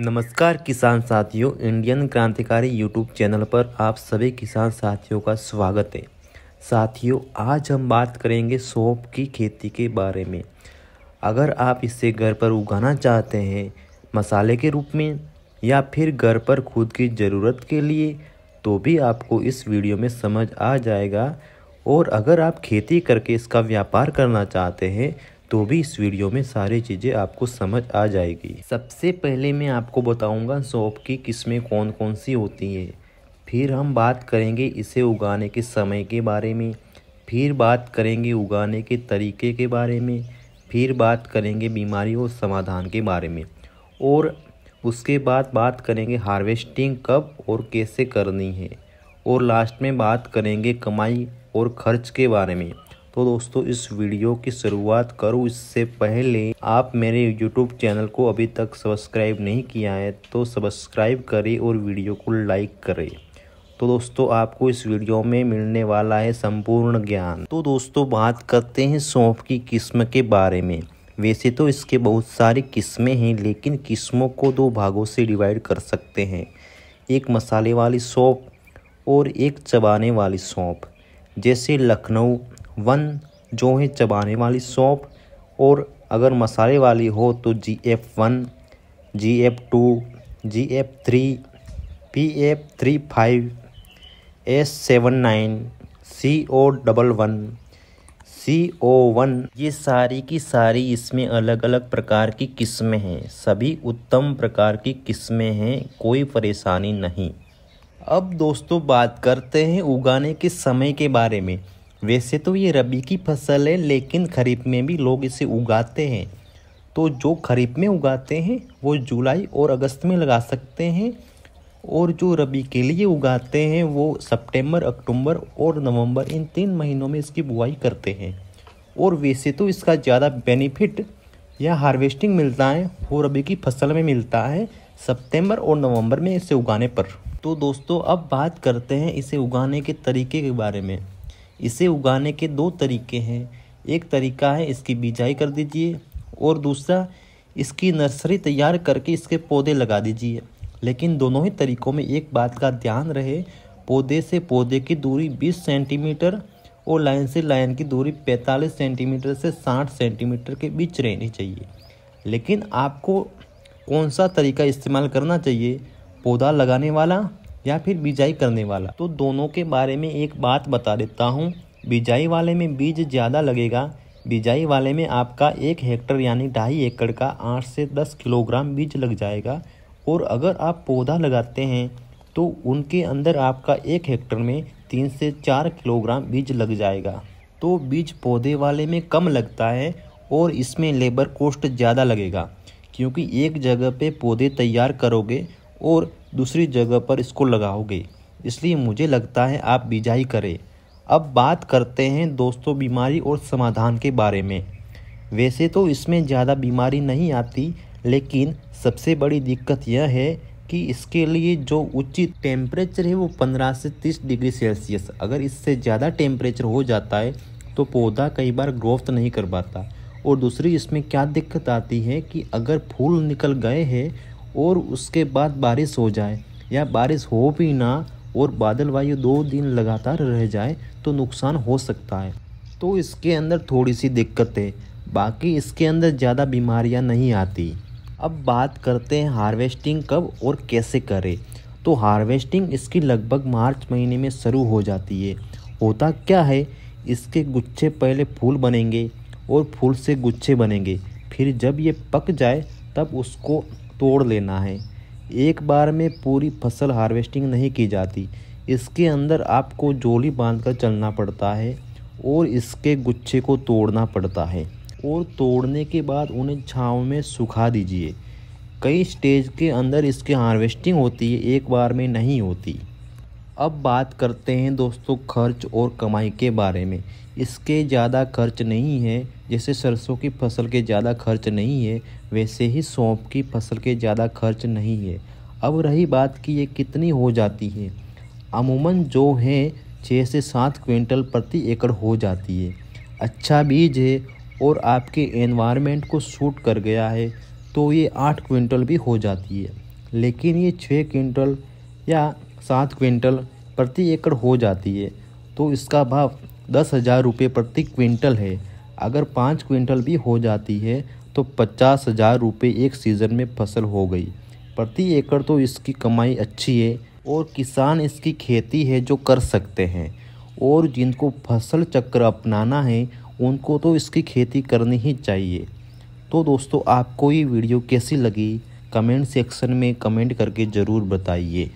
नमस्कार किसान साथियों इंडियन क्रांतिकारी यूट्यूब चैनल पर आप सभी किसान साथियों का स्वागत है साथियों आज हम बात करेंगे सौंप की खेती के बारे में अगर आप इसे घर पर उगाना चाहते हैं मसाले के रूप में या फिर घर पर खुद की ज़रूरत के लिए तो भी आपको इस वीडियो में समझ आ जाएगा और अगर आप खेती करके इसका व्यापार करना चाहते हैं तो भी इस वीडियो में सारी चीज़ें आपको समझ आ जाएगी सबसे पहले मैं आपको बताऊंगा सौंप की किस्में कौन कौन सी होती हैं फिर हम बात करेंगे इसे उगाने के समय के बारे में फिर बात करेंगे उगाने के तरीके के बारे में फिर बात करेंगे बीमारी और समाधान के बारे में और उसके बाद बात करेंगे हार्वेस्टिंग कब और कैसे करनी है और लास्ट में बात करेंगे कमाई और खर्च के बारे में तो दोस्तों इस वीडियो की शुरुआत करूँ इससे पहले आप मेरे यूट्यूब चैनल को अभी तक सब्सक्राइब नहीं किया है तो सब्सक्राइब करें और वीडियो को लाइक करें तो दोस्तों आपको इस वीडियो में मिलने वाला है संपूर्ण ज्ञान तो दोस्तों बात करते हैं सौंफ की किस्म के बारे में वैसे तो इसके बहुत सारी किस्में हैं लेकिन किस्मों को दो भागों से डिवाइड कर सकते हैं एक मसाले वाली सौंप और एक चबाने वाली सौंप जैसे लखनऊ वन जो है चबाने वाली सौंप और अगर मसाले वाली हो तो G F one G F two G F three P F three five S seven nine C O double one C O one ये सारी की सारी इसमें अलग अलग प्रकार की किस्में हैं सभी उत्तम प्रकार की किस्में हैं कोई परेशानी नहीं अब दोस्तों बात करते हैं उगाने के समय के बारे में वैसे तो ये रबी की फसल है लेकिन खरीफ में भी लोग इसे उगाते हैं तो जो खरीफ में उगाते हैं वो जुलाई और अगस्त में लगा सकते हैं और जो रबी के लिए उगाते हैं वो सितंबर, अक्टूबर और नवंबर इन तीन महीनों में इसकी बुआई करते हैं और वैसे तो इसका ज़्यादा बेनिफिट या हार्वेस्टिंग मिलता है वो रबी की फसल में मिलता है सितंबर और नवंबर में इसे उगाने पर तो दोस्तों अब बात करते हैं इसे उगाने के तरीके के बारे में इसे उगाने के दो तरीके हैं एक तरीका है इसकी बिजाई कर दीजिए और दूसरा इसकी नर्सरी तैयार करके इसके पौधे लगा दीजिए लेकिन दोनों ही तरीकों में एक बात का ध्यान रहे पौधे से पौधे की दूरी 20 सेंटीमीटर और लाइन से लाइन की दूरी 45 सेंटीमीटर से 60 सेंटीमीटर के बीच रहनी चाहिए लेकिन आपको कौन सा तरीका इस्तेमाल करना चाहिए पौधा लगाने वाला या फिर बिजाई करने वाला तो दोनों के बारे में एक बात बता देता हूँ बिजाई वाले में बीज ज़्यादा लगेगा बिजाई वाले में आपका एक हेक्टर यानी ढाई एकड़ का आठ से दस किलोग्राम बीज लग जाएगा और अगर आप पौधा लगाते हैं तो उनके अंदर आपका एक हेक्टर में तीन से चार किलोग्राम बीज लग जाएगा तो बीज पौधे वाले में कम लगता है और इसमें लेबर कॉस्ट ज़्यादा लगेगा क्योंकि एक जगह पे पौधे तैयार करोगे और दूसरी जगह पर इसको लगाओगे इसलिए मुझे लगता है आप बिजाई करें अब बात करते हैं दोस्तों बीमारी और समाधान के बारे में वैसे तो इसमें ज़्यादा बीमारी नहीं आती लेकिन सबसे बड़ी दिक्कत यह है कि इसके लिए जो उचित टेम्परेचर है वो 15 से 30 डिग्री सेल्सियस अगर इससे ज़्यादा टेम्परेचर हो जाता है तो पौधा कई बार ग्रोथ नहीं कर पाता और दूसरी इसमें क्या दिक्कत आती है कि अगर फूल निकल गए हैं और उसके बाद बारिश हो जाए या बारिश हो भी ना और बादल वायु दो दिन लगातार रह जाए तो नुकसान हो सकता है तो इसके अंदर थोड़ी सी दिक्कत है बाकी इसके अंदर ज़्यादा बीमारियां नहीं आती अब बात करते हैं हार्वेस्टिंग कब और कैसे करें तो हार्वेस्टिंग इसकी लगभग मार्च महीने में शुरू हो जाती है होता क्या है इसके गुच्छे पहले फूल बनेंगे और फूल से गुच्छे बनेंगे फिर जब ये पक जाए तब उसको तोड़ लेना है एक बार में पूरी फसल हार्वेस्टिंग नहीं की जाती इसके अंदर आपको जोली बांध कर चलना पड़ता है और इसके गुच्छे को तोड़ना पड़ता है और तोड़ने के बाद उन्हें छाँव में सुखा दीजिए कई स्टेज के अंदर इसकी हार्वेस्टिंग होती है एक बार में नहीं होती अब बात करते हैं दोस्तों खर्च और कमाई के बारे में इसके ज़्यादा खर्च नहीं है जैसे सरसों की फसल के ज़्यादा खर्च नहीं है वैसे ही सौंप की फसल के ज़्यादा खर्च नहीं है अब रही बात कि ये कितनी हो जाती है अमूमन जो है छः से सात क्विंटल प्रति एकड़ हो जाती है अच्छा बीज है और आपके एनवायरनमेंट को सूट कर गया है तो ये आठ क्विंटल भी हो जाती है लेकिन ये छः क्विंटल या सात क्विंटल प्रति एकड़ हो जाती है तो इसका भाव दस हज़ार रुपये प्रति क्विंटल है अगर पाँच क्विंटल भी हो जाती है तो पचास हज़ार रुपये एक सीज़न में फसल हो गई प्रति एकड़ तो इसकी कमाई अच्छी है और किसान इसकी खेती है जो कर सकते हैं और जिनको फसल चक्र अपनाना है उनको तो इसकी खेती करनी ही चाहिए तो दोस्तों आपको ये वीडियो कैसी लगी कमेंट सेक्शन में कमेंट करके ज़रूर बताइए